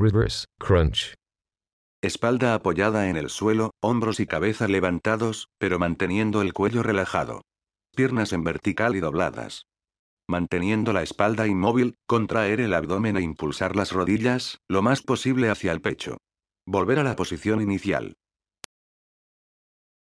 Reverse, crunch. Espalda apoyada en el suelo, hombros y cabeza levantados, pero manteniendo el cuello relajado. Piernas en vertical y dobladas. Manteniendo la espalda inmóvil, contraer el abdomen e impulsar las rodillas, lo más posible hacia el pecho. Volver a la posición inicial.